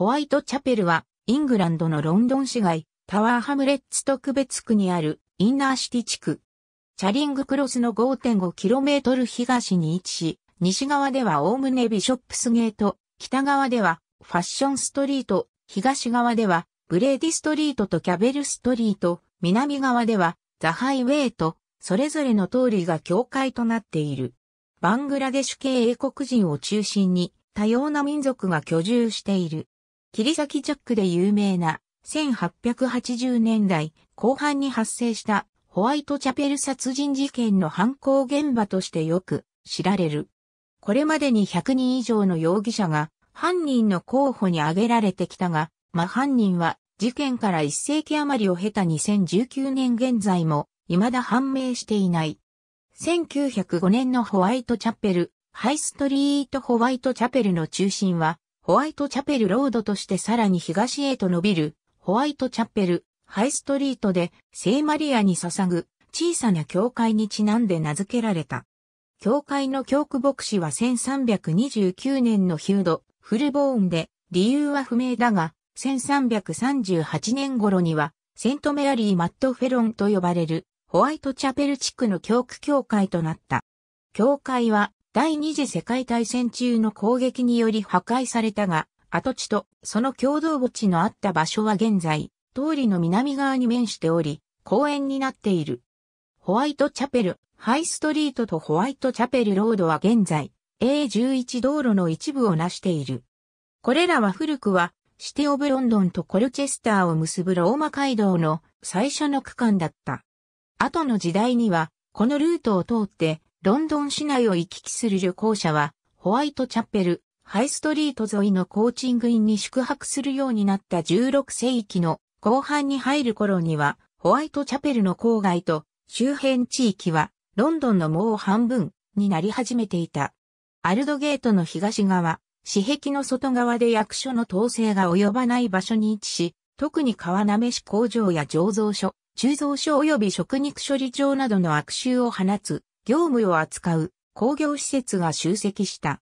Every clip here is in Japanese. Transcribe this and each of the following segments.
ホワイトチャペルは、イングランドのロンドン市街、タワーハムレッツ特別区にあるインナーシティ地区。チャリングクロスの 5.5km 東に位置し、西側ではおおむねビショップスゲート、北側ではファッションストリート、東側ではブレーディストリートとキャベルストリート、南側ではザハイウェイと、それぞれの通りが境界となっている。バングラデシュ系英国人を中心に多様な民族が居住している。切り裂きジャックで有名な1880年代後半に発生したホワイトチャペル殺人事件の犯行現場としてよく知られる。これまでに100人以上の容疑者が犯人の候補に挙げられてきたが、真犯人は事件から1世紀余りを経た2019年現在も未だ判明していない。1905年のホワイトチャペル、ハイストリートホワイトチャペルの中心はホワイトチャペルロードとしてさらに東へと伸びる、ホワイトチャペル、ハイストリートで、聖マリアに捧ぐ、小さな教会にちなんで名付けられた。教会の教区牧師は1329年のヒュード、フルボーンで、理由は不明だが、1338年頃には、セントメアリー・マット・フェロンと呼ばれる、ホワイトチャペル地区の教区教会となった。教会は、第二次世界大戦中の攻撃により破壊されたが、跡地とその共同墓地のあった場所は現在、通りの南側に面しており、公園になっている。ホワイトチャペル、ハイストリートとホワイトチャペルロードは現在、A11 道路の一部を成している。これらは古くは、シティオブロンドンとコルチェスターを結ぶローマ街道の最初の区間だった。後の時代には、このルートを通って、ロンドン市内を行き来する旅行者は、ホワイトチャペル、ハイストリート沿いのコーチングインに宿泊するようになった16世紀の後半に入る頃には、ホワイトチャペルの郊外と周辺地域は、ロンドンのもう半分になり始めていた。アルドゲートの東側、市壁の外側で役所の統制が及ばない場所に位置し、特に川なめし工場や醸造所、鋳造所及び食肉処理場などの悪臭を放つ業務を扱う工業施設が集積した。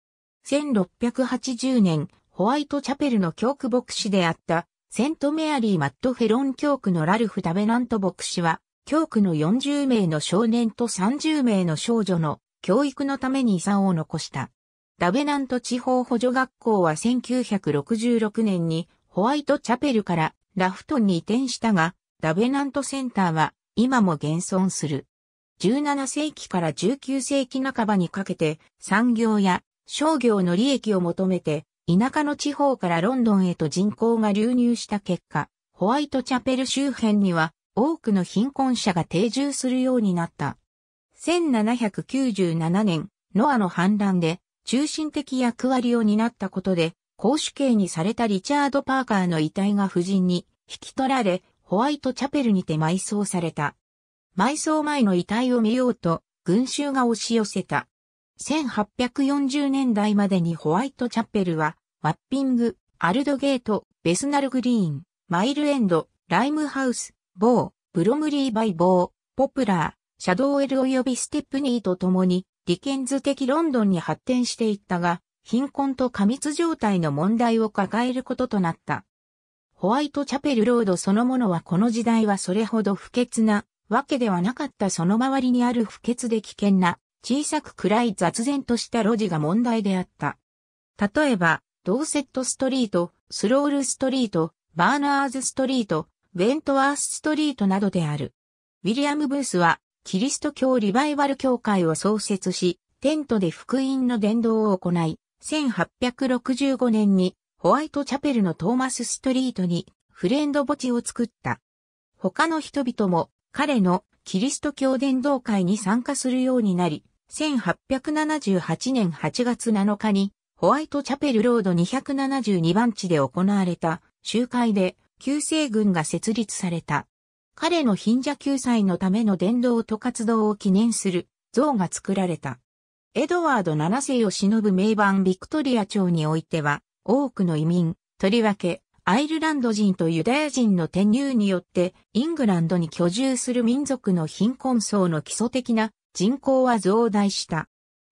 1680年、ホワイトチャペルの教区牧師であった、セントメアリー・マット・フェロン教区のラルフ・ダベナント牧師は、教区の40名の少年と30名の少女の教育のために遺産を残した。ダベナント地方補助学校は1966年にホワイトチャペルからラフトンに移転したが、ダベナントセンターは今も現存する。17世紀から19世紀半ばにかけて産業や商業の利益を求めて田舎の地方からロンドンへと人口が流入した結果、ホワイトチャペル周辺には多くの貧困者が定住するようになった。1797年、ノアの反乱で中心的役割を担ったことで、公主刑にされたリチャード・パーカーの遺体が夫人に引き取られ、ホワイトチャペルにて埋葬された。埋葬前の遺体を見ようと、群衆が押し寄せた。1840年代までにホワイトチャペルは、ワッピング、アルドゲート、ベスナルグリーン、マイルエンド、ライムハウス、ボー、ブロムリーバイボー、ポプラー、シャドウエル及びステップニーと共に、ディケンズ的ロンドンに発展していったが、貧困と過密状態の問題を抱えることとなった。ホワイトチャペルロードそのものはこの時代はそれほど不潔なわけではなかったその周りにある不潔で危険な、小さく暗い雑然とした路地が問題であった。例えば、ドーセットストリート、スロールストリート、バーナーズストリート、ウェントワースストリートなどである。ウィリアム・ブースは、キリスト教リバイバル協会を創設し、テントで福音の伝道を行い、1865年にホワイトチャペルのトーマスストリートにフレンド墓地を作った。他の人々も彼のキリスト教伝道会に参加するようになり、1878年8月7日にホワイトチャペルロード272番地で行われた集会で救世軍が設立された。彼の貧者救済のための伝道と活動を記念する像が作られた。エドワード7世を忍ぶ名盤ビクトリア朝においては、多くの移民、とりわけ、アイルランド人とユダヤ人の転入によってイングランドに居住する民族の貧困層の基礎的な人口は増大した。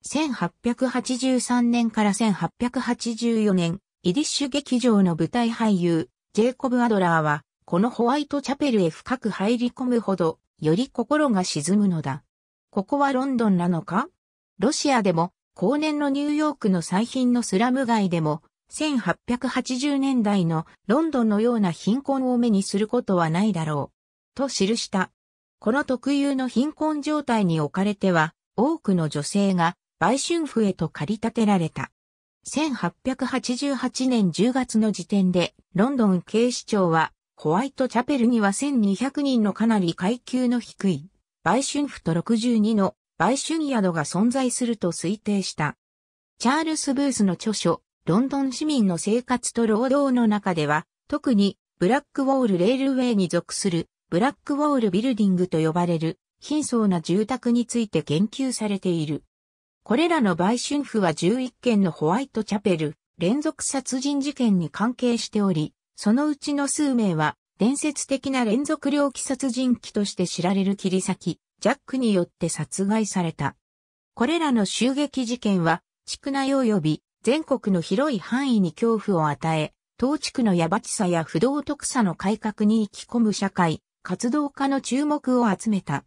1883年から1884年、イディッシュ劇場の舞台俳優、ジェイコブ・アドラーは、このホワイトチャペルへ深く入り込むほど、より心が沈むのだ。ここはロンドンなのかロシアでも、後年のニューヨークの最貧のスラム街でも、1880年代のロンドンのような貧困を目にすることはないだろう。と記した。この特有の貧困状態に置かれては、多くの女性が売春婦へと駆り立てられた。1888年10月の時点で、ロンドン警視庁は、ホワイトチャペルには1200人のかなり階級の低い、売春婦と62の売春宿が存在すると推定した。チャールス・ブースの著書、ロンドン市民の生活と労働の中では、特にブラックウォールレールウェイに属するブラックウォールビルディングと呼ばれる貧相な住宅について言及されている。これらの売春婦は11件のホワイトチャペル連続殺人事件に関係しており、そのうちの数名は伝説的な連続猟奇殺人鬼として知られる切り裂き、ジャックによって殺害された。これらの襲撃事件は、地区内及び全国の広い範囲に恐怖を与え、当地区のやばちさや不道徳さの改革に生き込む社会、活動家の注目を集めた。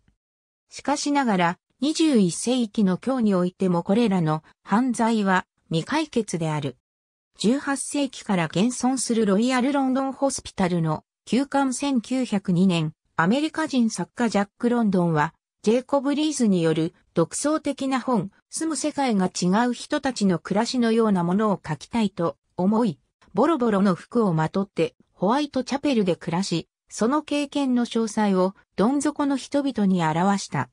しかしながら、21世紀の今日においてもこれらの犯罪は未解決である。18世紀から現存するロイヤルロンドンホスピタルの休館1902年、アメリカ人作家ジャック・ロンドンはジェイコブ・リーズによる独創的な本、住む世界が違う人たちの暮らしのようなものを書きたいと思い、ボロボロの服をまとってホワイトチャペルで暮らし、その経験の詳細をどん底の人々に表した。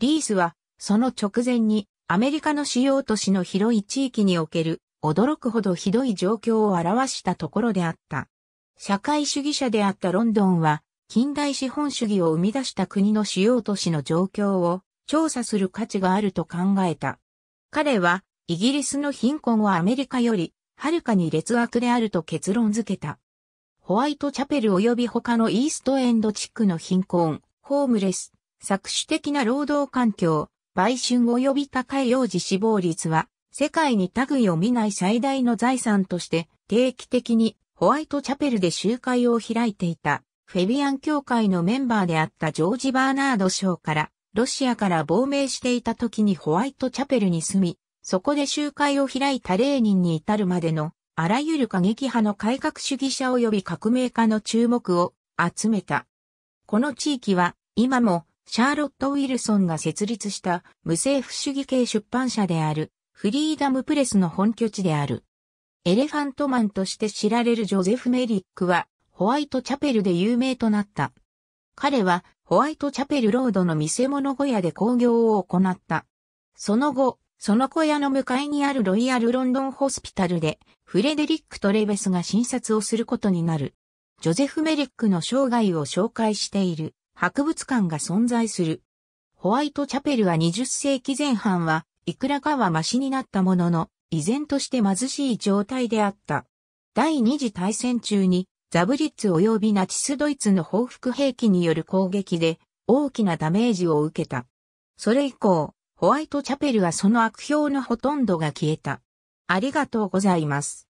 リースは、その直前にアメリカの主要都市の広い地域における驚くほどひどい状況を表したところであった。社会主義者であったロンドンは近代資本主義を生み出した国の主要都市の状況を調査する価値があると考えた。彼は、イギリスの貧困はアメリカより、はるかに劣悪であると結論付けた。ホワイトチャペル及び他のイーストエンド地区の貧困、ホームレス、搾取的な労働環境、売春及び高い幼児死亡率は、世界に類を見ない最大の財産として、定期的にホワイトチャペルで集会を開いていた。フェビアン教会のメンバーであったジョージ・バーナード賞から、ロシアから亡命していた時にホワイトチャペルに住み、そこで集会を開いたレーニンに至るまでの、あらゆる過激派の改革主義者及び革命家の注目を集めた。この地域は、今も、シャーロット・ウィルソンが設立した無政府主義系出版社である、フリーダムプレスの本拠地である。エレファントマンとして知られるジョゼフ・メリックは、ホワイトチャペルで有名となった。彼は、ホワイトチャペルロードの見せ物小屋で興行を行った。その後、その小屋の向かいにあるロイヤルロンドンホスピタルで、フレデリック・トレベスが診察をすることになる。ジョゼフ・メリックの生涯を紹介している博物館が存在する。ホワイトチャペルは20世紀前半は、いくらかはマシになったものの、依然として貧しい状態であった。第二次大戦中にザブリッツ及びナチスドイツの報復兵器による攻撃で大きなダメージを受けた。それ以降、ホワイトチャペルはその悪評のほとんどが消えた。ありがとうございます。